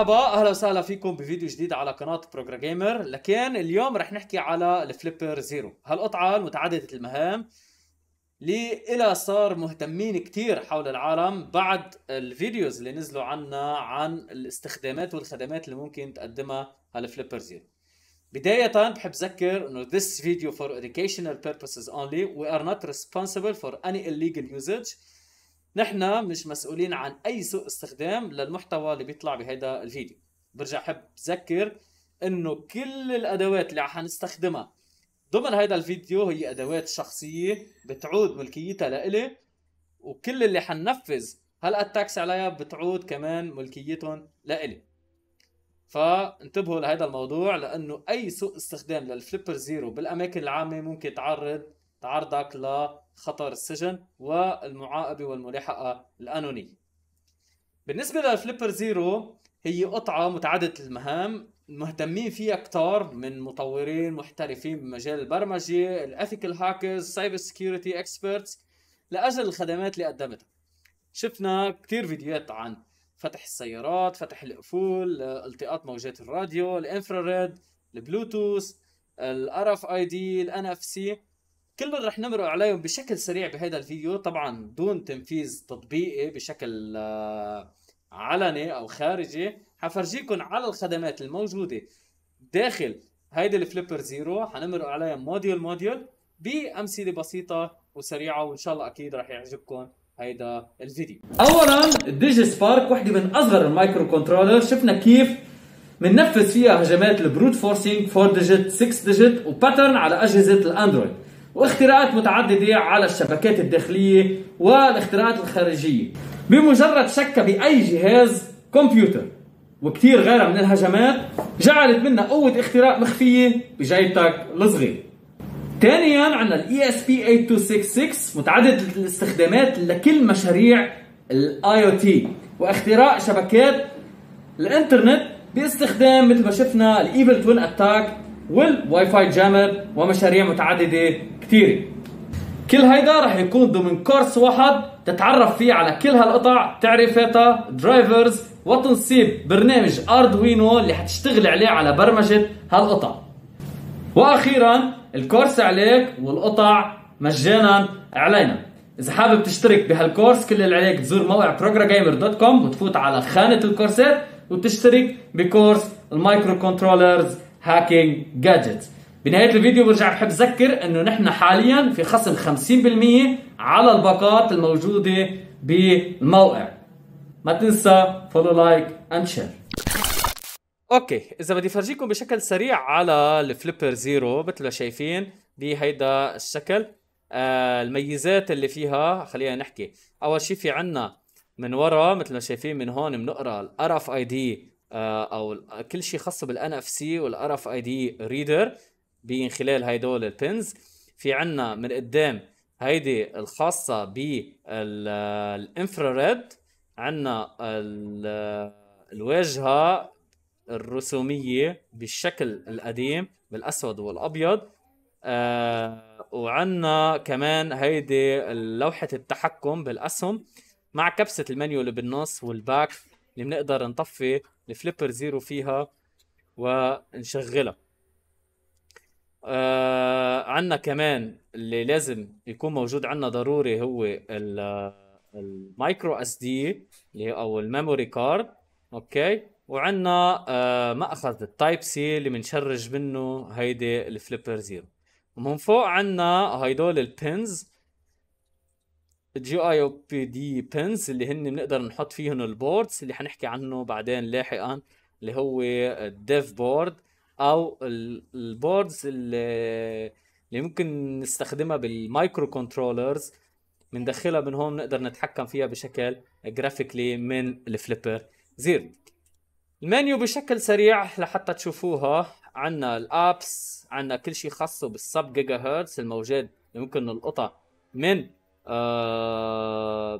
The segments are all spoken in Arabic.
مرحبا اهلا وسهلا فيكم بفيديو جديد على قناه بروجرا جيمر لكن اليوم رح نحكي على الفليبر زيرو هالقطعه المتعدده المهام اللي الى صار مهتمين كتير حول العالم بعد الفيديوز اللي نزلوا عنا عن الاستخدامات والخدمات اللي ممكن تقدمها هالفليبر زيرو بداية بحب أذكر إنه this video for educational purposes only we are not responsible for any illegal usage نحن مش مسؤولين عن اي سوء استخدام للمحتوى اللي بيطلع بهيدا الفيديو برجع حب بذكر انه كل الادوات اللي حنستخدمها ضمن هيدا الفيديو هي ادوات شخصيه بتعود ملكيتها لإلي وكل اللي حننفذ هلا التاكس عليها بتعود كمان ملكيتهم لإلي فانتبهوا لهذا الموضوع لانه اي سوء استخدام للفليبر زيرو بالاماكن العامه ممكن تعرض تعرضك ل خطر السجن والمعاقبة والملاحقة القانونية بالنسبة للفليبر زيرو هي قطعة متعددة المهام مهتمين فيها كتار من مطورين محترفين بمجال البرمجة الأثيكال هاكرز سايبر سكيورتي اكسبرتس لأجل الخدمات اللي قدمتها شفنا كتير فيديوهات عن فتح السيارات فتح القفول التقاط موجات الراديو الانفراريد البلوتوث الار اف اي دي الان اف سي كلهم رح نمرق عليهم بشكل سريع بهذا الفيديو طبعا دون تنفيذ تطبيقي بشكل آه، علني او خارجي حفرجيكم على الخدمات الموجوده داخل هيدي الفليبر زيرو حنمرق عليها موديول موديول بامثله بسيطه وسريعه وان شاء الله اكيد رح يعجبكم هيدا الفيديو اولا الديجي سبارك وحده من اصغر المايكرو كنترولر شفنا كيف بننفذ فيها هجمات البروت فورسينج 4 ديجيت 6 ديجيت وباترن على اجهزه الاندرويد واختراعات متعددة على الشبكات الداخلية والاختراعات الخارجية بمجرد شك بأي جهاز كمبيوتر وكثير غيرها من الهجمات جعلت منا قوة اختراق مخفية بجيبتك الصغير ثانيا عندنا الاي اس بي 8266 متعدد الاستخدامات لكل مشاريع الاي او تي واختراق شبكات الانترنت باستخدام مثل ما شفنا الايفل توين اتاك والواي فاي جامر ومشاريع متعدده كثيره كل هيدا رح يكون ضمن كورس واحد تتعرف فيه على كل هالقطع تعريفاتها درايفرز وتنصيب برنامج اردوينو اللي حتشتغل عليه على برمجه هالقطع واخيرا الكورس عليك والقطع مجانا علينا اذا حابب تشترك بهالكورس كل اللي عليك تزور موقع كوم وتفوت على خانه الكورسات وتشترك بكورس المايكرو كنترولرز هاكينج جادجتس بنهايه الفيديو برجع بحب اذكر انه نحن حاليا في خصم 50% على الباقات الموجوده بالموقع ما تنسى فولو لايك اند شير اوكي اذا بدي فرجيكم بشكل سريع على الفليبر زيرو مثل ما شايفين بهيدا الشكل آه الميزات اللي فيها خلينا نحكي اول شيء في عنا من ورا مثل ما شايفين من هون بنقرا الار اف اي دي آه، او آه، كل شيء خاص بالان اف سي والار اف اي دي ريدر من خلال هدول البنز في عنا من قدام هيدي الخاصة بالانفراريد آه، عنا الواجهة الرسومية بالشكل القديم بالأسود والأبيض آه وعنا كمان هيدي لوحة التحكم بالأسهم مع كبسة المنيو اللي بالنص والباك اللي بنقدر نطفي الفليبر زيرو فيها ونشغلها آه عندنا كمان اللي لازم يكون موجود عندنا ضروري هو المايكرو اس دي اللي او الميموري كارد اوكي وعندنا آه ماخذ التايب سي اللي بنشرج منه هيدي الفليبر زيرو ومن فوق عندنا هيدول البنز جي اي او بي دي بنز اللي هن بنقدر نحط فيهم البوردز اللي حنحكي عنه بعدين لاحقا اللي هو الديف بورد او البوردز اللي ممكن نستخدمها بالمايكرو كنترولرز بندخلها من هون نقدر نتحكم فيها بشكل جرافيكلي من الفليبر زيرو المنيو بشكل سريع لحتى تشوفوها عندنا الابس عندنا كل شيء خاصه بالسب جيجا هرتز الموجات اللي ممكن نلقطها من آه،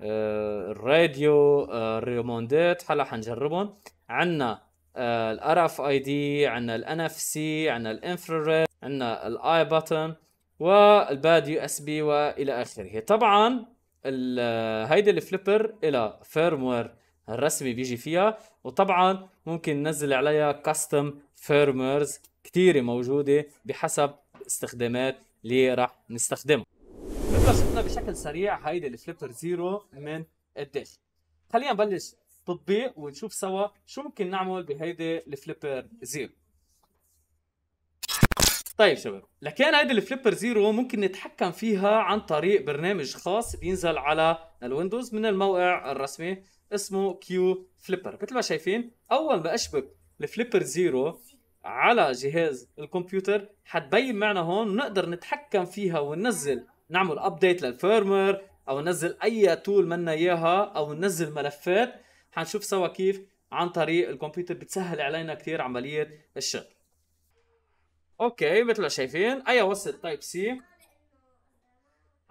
آه، الراديو آه الريموندات هلا حنجربهم عندنا آه، الار اف اي دي عندنا الان اف سي عندنا الانفراريد عندنا الاي باتن والباد يو اس بي والى اخره طبعا هيدي الفليبر الى فيرموير الرسمي بيجي فيها وطبعا ممكن ننزل عليها كاستم فيرمرز كثيره موجوده بحسب استخدامات اللي راح نستخدمها شفنا بشكل سريع هيدي الفليبر زيرو من الداخل خلينا نبلش تطبيق ونشوف سوا شو ممكن نعمل بهيدي الفليبر زيرو طيب شباب لكان هيدي الفليبر زيرو ممكن نتحكم فيها عن طريق برنامج خاص بينزل على الويندوز من الموقع الرسمي اسمه كيو فليبر مثل ما شايفين اول ما اشبك الفليبر زيرو على جهاز الكمبيوتر حتبين معنا هون ونقدر نتحكم فيها وننزل نعمل ابديت للفيرمر او ننزل اي تول منا اياها او ننزل ملفات حنشوف سوا كيف عن طريق الكمبيوتر بتسهل علينا كثير عمليه الشغل اوكي مثل ما شايفين اي أيوة، وصل تايب سي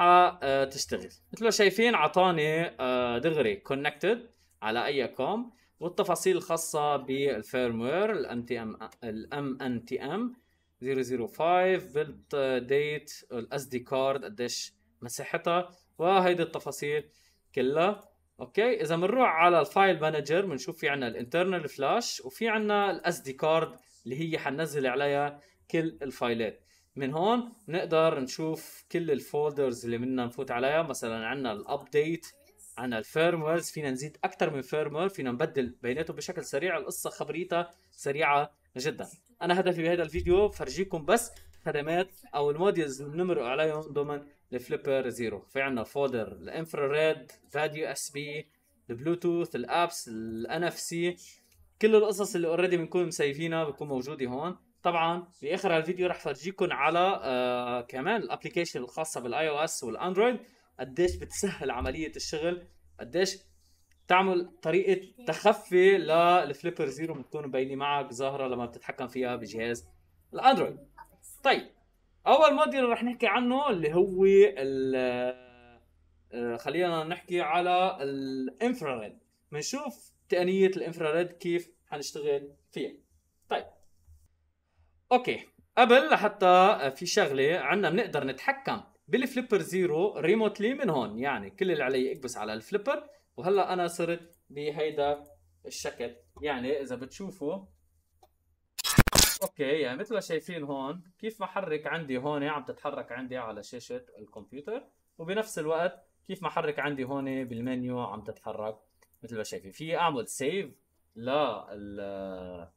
آه، تشتغل مثل ما شايفين عطاني آه، دغري كونكتد على اي كوم والتفاصيل الخاصه بالفيرموير الام تي ام الام ان تي ام 005 بيلت ديت الاس دي كارد قديش مساحتها وهيدي التفاصيل كلها اوكي اذا بنروح على الفايل مانجر بنشوف في عندنا الانترنال فلاش وفي عندنا الاس دي كارد اللي هي حننزل عليها كل الفايلات من هون نقدر نشوف كل الفولدرز اللي بدنا نفوت عليها مثلا عندنا الابديت عندنا الفيرمويرز فينا نزيد اكثر من فيرموير فينا نبدل بيناتهم بشكل سريع القصه خبريتها سريعه جدا انا هدفي بهذا الفيديو فرجيكم بس خدمات او الموديلز اللي بنمرق عليهم ضمن الفليبر زيرو في عندنا فولدر الانفراريد فاديو اس بي البلوتوث الابس الان اف سي كل القصص اللي اوريدي بنكون مسيفينها بتكون موجوده هون طبعا باخر هالفيديو رح فرجيكم على آه كمان الابلكيشن الخاصه بالاي او اس والاندرويد قديش بتسهل عمليه الشغل قديش تعمل طريقه تخفي للفليبر زيرو بتكون مبينه معك ظاهره لما بتتحكم فيها بجهاز الاندرويد طيب اول موديل رح نحكي عنه اللي هو ال آه، خلينا نحكي على الانفراريد بنشوف تقنيه الانفراريد كيف حنشتغل فيها طيب اوكي قبل لحتى في شغله عندنا بنقدر نتحكم بالفليبر زيرو ريموتلي من هون يعني كل اللي علي اكبس على الفليبر وهلا انا صرت بهيدا الشكل يعني اذا بتشوفوا اوكي يعني مثل ما شايفين هون كيف محرك عندي هون عم تتحرك عندي على شاشه الكمبيوتر وبنفس الوقت كيف محرك عندي هون بالمنيو عم تتحرك مثل ما شايفين في اعمل سيف لا ال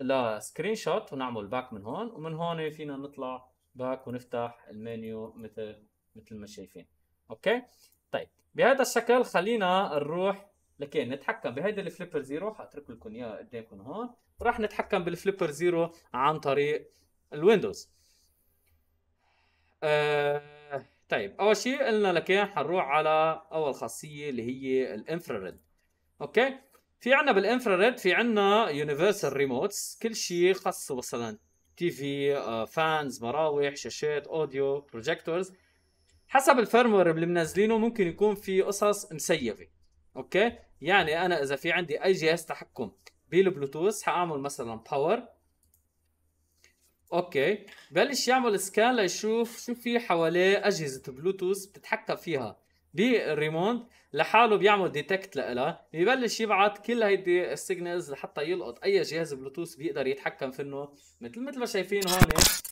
لا سكرين شوت ونعمل باك من هون ومن هون فينا نطلع باك ونفتح المنيو مثل مثل ما شايفين اوكي طيب بهذا الشكل خلينا نروح لكن نتحكم بهيدا الفليبر زيرو حاترك لكم اياه قدامكم إيه هون راح نتحكم بالفليبر زيرو عن طريق الويندوز آه طيب اول شيء قلنا لك حنروح على اول خاصيه اللي هي الانفراريد اوكي في عنا بالانفراريد في عنا يونيفرسال ريموتس كل شيء خاصه مثلا تي في فانز مراوح شاشات اوديو بروجيكتورز حسب الفيرموير اللي منزلينه ممكن يكون في قصص مسيفه اوكي يعني انا اذا في عندي اي جهاز تحكم بالبلوتوث حاعمل مثلا باور اوكي بلش يعمل سكان ليشوف شو في حواليه اجهزه بلوتوث بتتحكم فيها بالريموند لحاله بيعمل ديتكت لها ببلش يبعث كل هيدي السيجنالز لحتى يلقط اي جهاز بلوتوث بيقدر يتحكم فيه مثل مثل ما شايفين هون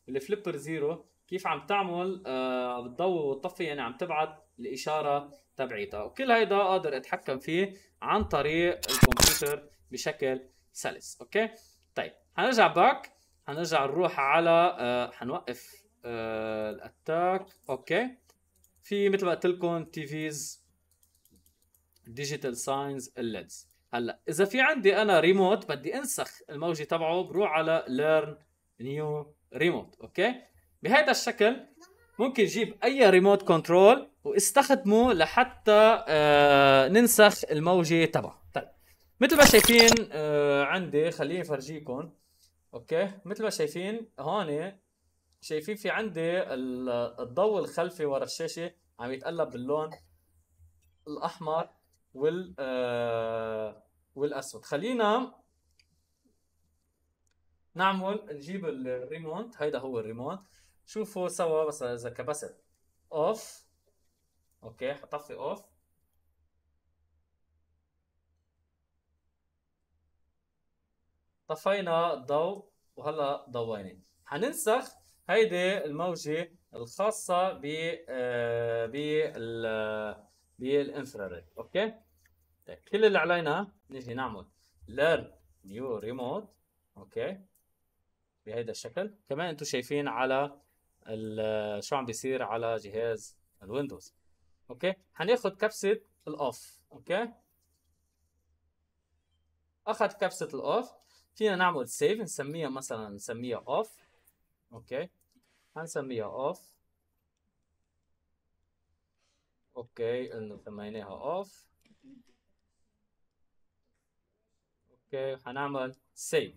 الفليبر زيرو كيف عم تعمل آه بتضوي وتطفي يعني عم تبعت الاشاره تبعيتها وكل هيدا قادر اتحكم فيه عن طريق الكمبيوتر بشكل سلس اوكي طيب حنرجع باك حنرجع نروح على آه حنوقف آه الاتاك اوكي في مثل ما قلت لكم تي فيز ديجيتال ساينز الليدز هلا اذا في عندي انا ريموت بدي انسخ الموجه تبعه بروح على ليرن نيو ريموت اوكي بهذا الشكل ممكن جيب اي ريموت كنترول واستخدمه لحتى آه، ننسخ الموجه تبعه طيب مثل ما شايفين آه، عندي خليني افرجيكم اوكي مثل ما شايفين هون شايفين في عندي الضوء الخلفي ورا الشاشه عم يتقلب باللون الاحمر وال آه، والاسود خلينا نعمل نجيب الريموت هيدا هو الريموت شوفوا سوا بس اذا كبست اوف اوكي حطفي اوف طفينا الضوء وهلا ضوينا حننسخ هيدي الموجه الخاصه ب آه، بال بالانفراريد اوكي طيب كل اللي علينا نجي نعمل learn new remote اوكي بهيدا الشكل كمان انتم شايفين على شو عم بيصير على جهاز الويندوز اوكي هناخد كبسه الاوف اوكي اخذ كبسه الاوف فينا نعمل سيف نسميها مثلا نسميها اوف اوكي هنسميها اوف اوكي انه سميناها اوف اوكي هنعمل سيف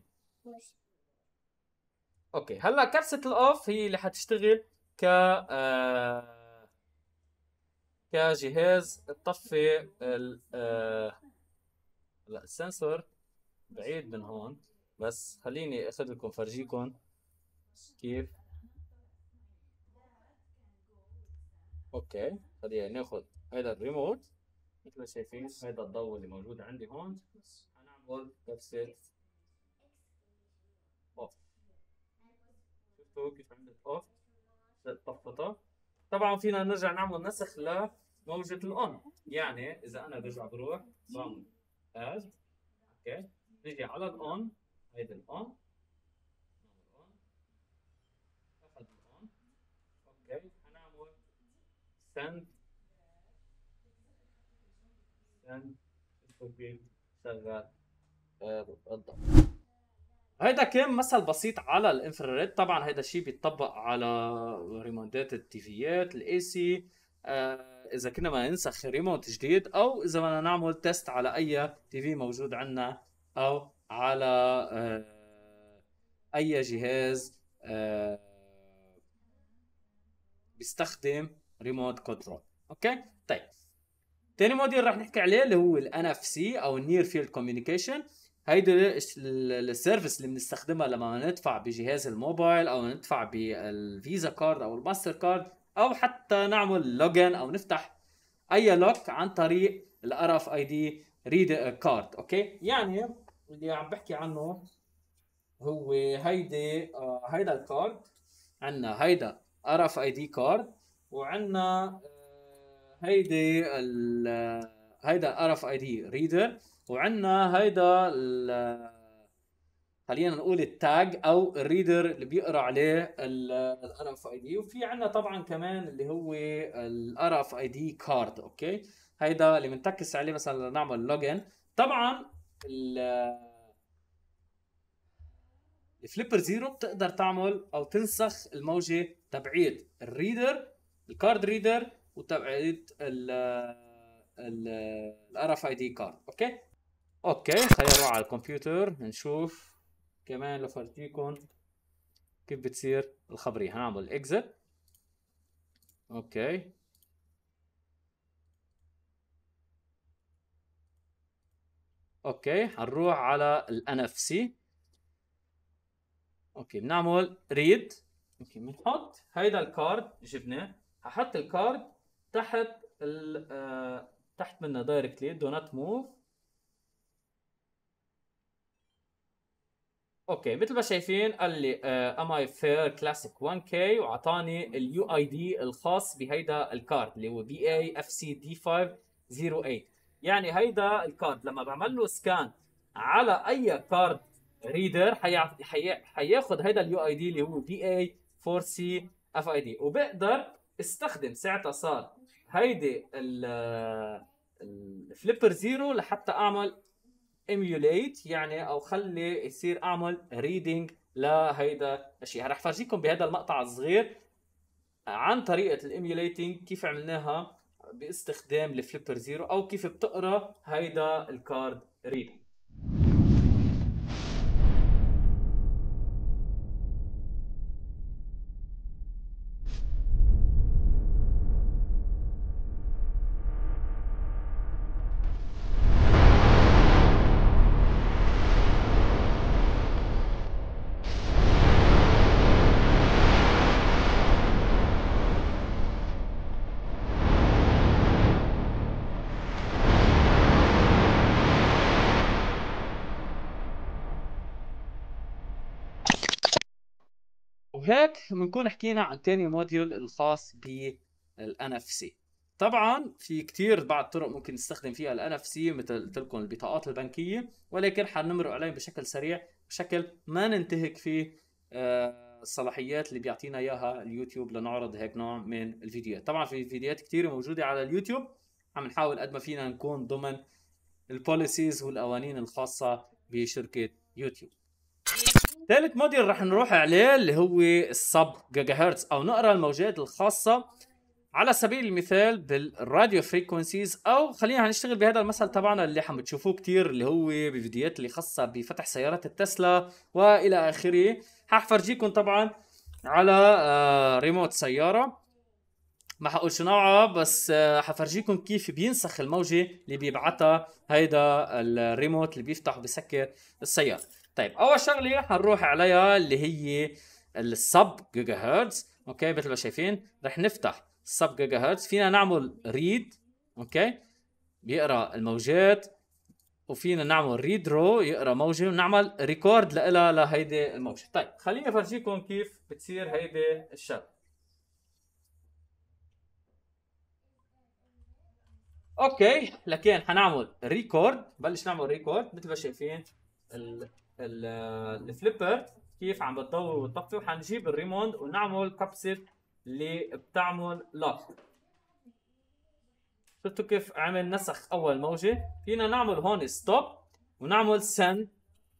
اوكي هلا كبسه الاوف هي اللي حتشتغل ك آه، كجهاز تطفي ال آه، لا السنسور بعيد من هون بس خليني اخذ لكم فرجيكم كيف اوكي خلينا ناخذ هذا الريموت مثل ما شايفين هذا الضوء اللي موجود عندي هون هنعمل كبسه شفتوه كيف عملت اوف طبعا فينا نرجع نعمل نسخ لموجة الاون يعني اذا انا برجع بروح بعمل اد اوكي نيجي على الاون هيدا الاون اخذ الاون اوكي حنعمل send شغال آه، بالضبط هيدا كان مثل بسيط على الانفراريد طبعا هيدا الشيء بيتطبق على ريموندات التيفيات الاي سي آه اذا كنا ما ننسخ ريموت جديد او اذا بدنا نعمل تيست على اي تي في موجود عندنا او على آه اي جهاز آه بيستخدم ريموت كنترول اوكي طيب تاني موديل رح نحكي عليه اللي هو ال NFC او النير فيلد كوميونيكيشن هيدي السيرفيس اللي بنستخدمها لما ندفع بجهاز الموبايل او ندفع بالفيزا كارد او الماستر كارد او حتى نعمل لوجن او نفتح اي لوك عن طريق الار اف اي دي ريد كارد اوكي يعني اللي عم بحكي عنه هو هيدي آه، هيدا الكارد عندنا هيدا ار اف اي دي كارد وعندنا آه، هيدي آه، هيدا ار اف اي دي ريدر وعندنا هيدا خلينا نقول التاج او الريدر اللي بيقرا عليه الار اف اي دي وفي عندنا طبعا كمان اللي هو الار اف اي دي كارد اوكي هيدا اللي بنتكس عليه مثلا لنعمل لوجن طبعا الفليبر زيرو بتقدر تعمل او تنسخ الموجه تبعيد الريدر الكارد ريدر وتبعيد ال ال ار اف اي دي كارد اوكي اوكي خلينا نروح على الكمبيوتر نشوف كمان لفرجيكم كيف بتصير الخبرية هنعمل اكزت اوكي اوكي هنروح على ال NFC اوكي بنعمل ريد اوكي بنحط هيدا الكارد جبناه هحط الكارد تحت ال آه، تحت منه دايركتلي دو نوت موف اوكي مثل ما شايفين قال لي ام اي فير كلاسيك 1 كي واعطاني اليو اي دي الخاص بهيدا الكارد اللي هو بي اي اف سي دي 508 يعني هيدا الكارد لما بعمل له سكان على اي كارد ريدر حياخذ هيدا اليو اي دي اللي هو بي اي 4 سي اف اي دي وبقدر استخدم ساعتها صار هيدي الفليبر آه، زيرو لحتى اعمل emulate يعني او خلي يصير اعمل ريدنج لهيدا الشيء رح فرجيكم بهذا المقطع الصغير عن طريقه الايميوليتنج كيف عملناها باستخدام الفليبر زيرو او كيف بتقرا هيدا الكارد ريدنج وهيك بنكون حكينا عن تاني موديول الخاص بالان اف سي طبعا في كتير بعض الطرق ممكن نستخدم فيها الان اف سي مثل قلت لكم البطاقات البنكيه ولكن حنمرق عليهم بشكل سريع بشكل ما ننتهك فيه آه، الصلاحيات اللي بيعطينا اياها اليوتيوب لنعرض هيك نوع من الفيديوهات طبعا في فيديوهات كتير موجوده على اليوتيوب عم نحاول قد ما فينا نكون ضمن البوليسيز والقوانين الخاصه بشركه يوتيوب ثالث موديل رح نروح عليه اللي هو السب جيجا هرتز او نقرا الموجات الخاصه على سبيل المثال بالراديو فريكونسيز او خلينا هنشتغل بهذا المثل تبعنا اللي عم تشوفوه كتير اللي هو بفيديوهات اللي خاصه بفتح سيارات التسلا والى اخره حفرجيكم طبعا على ريموت آه، سياره ما حقول شو نوعها بس آه، حفرجيكم كيف بينسخ الموجه اللي بيبعتها هيدا الريموت اللي بيفتح وبسكر السياره طيب اول شغله حنروح عليها اللي هي السب جيجا هرتز اوكي مثل ما شايفين رح نفتح السب جيجا هرتز فينا نعمل ريد اوكي بيقرا الموجات وفينا نعمل ريد رو يقرا موجه ونعمل ريكورد لها لهيدي الموجه طيب خليني افرجيكم كيف بتصير هيدي الشغله اوكي لكن حنعمل ريكورد بلش نعمل ريكورد مثل ما شايفين الفليبر كيف عم بتطور وتطفي وحنجيب الريموند ونعمل كبسه اللي بتعمل لوك شفتوا كيف عمل نسخ اول موجه فينا نعمل هون ستوب ونعمل سند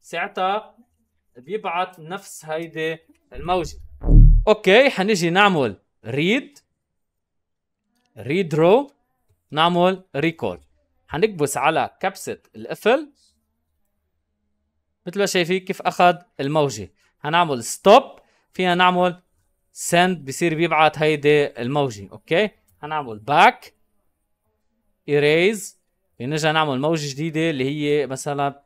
ساعتها بيبعت نفس هيدي الموجه اوكي حنيجي نعمل ريد ريد رو نعمل ريكول حنكبس على كبسه القفل مثل ما شايفين كيف اخذ الموجه هنعمل ستوب فينا نعمل سند بصير بيبعت هيدي الموجه اوكي هنعمل باك اريز بنرجع نعمل موجه جديده اللي هي مثلا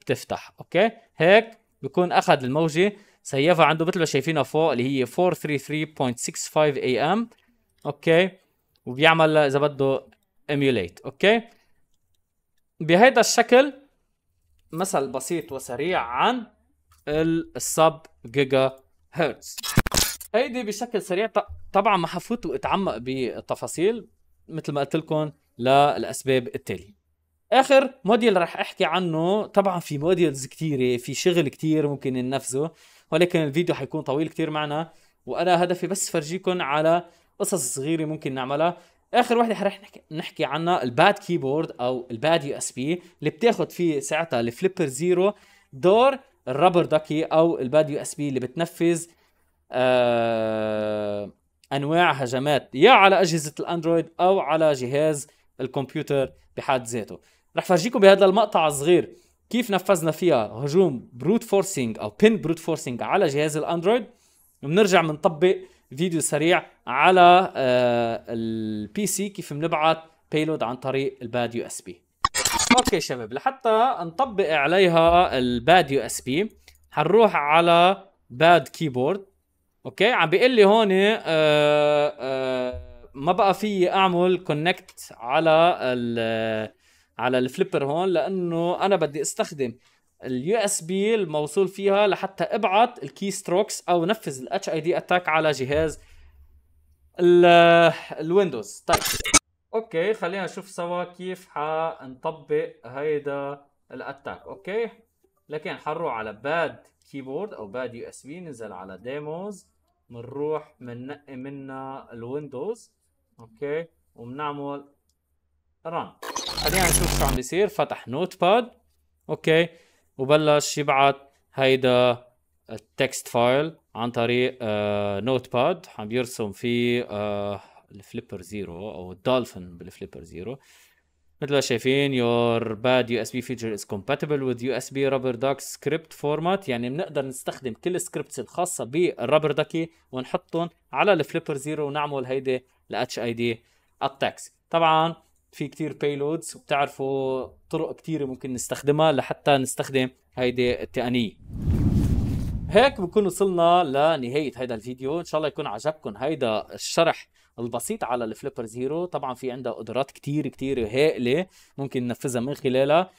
بتفتح اوكي هيك بكون اخذ الموجه سيفها عنده مثل ما شايفينها فوق اللي هي 433.65 اي ام اوكي وبيعمل اذا بده ايميوليت اوكي بهيدا الشكل مثل بسيط وسريع عن السب جيجا هرتز هيدي بشكل سريع طبعا ما حفوت واتعمق بالتفاصيل مثل ما قلت لكم للاسباب التاليه اخر موديل رح احكي عنه طبعا في موديلز كثيره في شغل كثير ممكن ننفذه ولكن الفيديو حيكون طويل كثير معنا وانا هدفي بس فرجيكم على قصص صغيره ممكن نعملها اخر وحده رح نحكي, نحكي عنها الباد كيبورد او الباد يو اس بي اللي بتاخذ فيه ساعتها الفليبر زيرو دور الرابر داكي او الباد يو اس بي اللي بتنفذ آه انواع هجمات يا على اجهزه الاندرويد او على جهاز الكمبيوتر بحد ذاته رح فرجيكم بهذا المقطع الصغير كيف نفذنا فيها هجوم بروت فورسينج او بين بروت فورسينج على جهاز الاندرويد بنرجع بنطبق فيديو سريع على آه البي سي كيف بنبعث بيلود عن طريق الباد يو اس بي اوكي شباب لحتى نطبق عليها الباد يو اس بي حنروح على باد كيبورد اوكي عم بيقول لي هون آآ آه، آآ آه، ما بقى في اعمل كونكت على ال على الفليبر هون لانه انا بدي استخدم اليو اس بي الموصول فيها لحتى ابعت الكي ستروكس او نفذ الاتش اي دي اتاك على جهاز الويندوز طيب اوكي خلينا نشوف سوا كيف حنطبق هيدا الاتاك اوكي لكن حنروح على باد كيبورد او باد يو اس بي ننزل على ديموز بنروح بننقي منا الويندوز اوكي وبنعمل ران خلينا نشوف شو عم بيصير فتح نوت باد اوكي وبلش يبعث هيدا التكست فايل عن طريق آه، نوت باد عم يرسم فيه آه، الفليبر زيرو او الدولفين بالفليبر زيرو مثل ما شايفين يور باد يو اس بي فيتشر از كومباتبل وذ يو اس بي رابر داك سكريبت فورمات يعني بنقدر نستخدم كل السكريبتس الخاصه بالرابر داكي ونحطهم على الفليبر زيرو ونعمل هيدي الاتش اي دي التاكس طبعا في كتير بايلودز وبتعرفوا طرق كتير ممكن نستخدمها لحتى نستخدم هيدي التقنيه هيك بكون وصلنا لنهايه هيدا الفيديو ان شاء الله يكون عجبكم هيدا الشرح البسيط على الفليبر زيرو طبعا في عندها قدرات كتير كتير هائله ممكن ننفذها من خلالها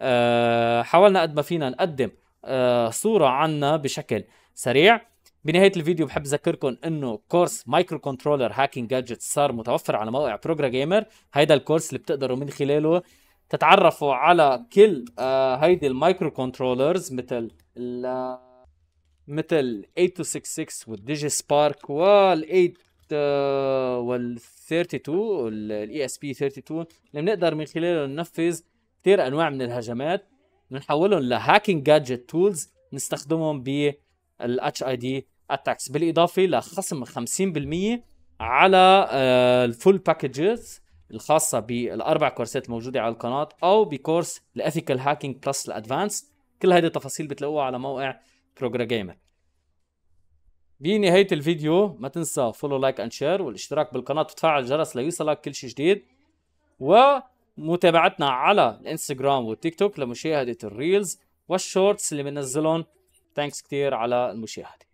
آه، حاولنا قد ما فينا نقدم آه، صوره عنا بشكل سريع بنهايه الفيديو بحب اذكركم انه كورس مايكرو كنترولر هاكينج جادجت صار متوفر على موقع بروجرا جيمر هيدا الكورس اللي بتقدروا من خلاله تتعرفوا على كل آه، هيدي المايكرو كنترولرز مثل مثل 8266 والديجي سبارك وال 8 آه، وال 32 الاي اس بي 32 اللي بنقدر من خلاله ننفذ كثير انواع من الهجمات بنحولهم لهاكينج جادجت تولز نستخدمهم بالاتش اي دي اتاكس بالاضافه لخصم 50% على آه، الفول باكجز الخاصه بالاربع كورسات الموجوده على القناه او بكورس الاثيكال هاكينج بلس الادفانس كل هذه التفاصيل بتلاقوها على موقع بروجرا جيمر بنهاية الفيديو ما تنسى فولو لايك اند شير والاشتراك بالقناة وتفعل الجرس ليوصلك كل شيء جديد ومتابعتنا على الانستغرام والتيك توك لمشاهدة الريلز والشورتس اللي بنزلهم ثانكس كثير على المشاهدة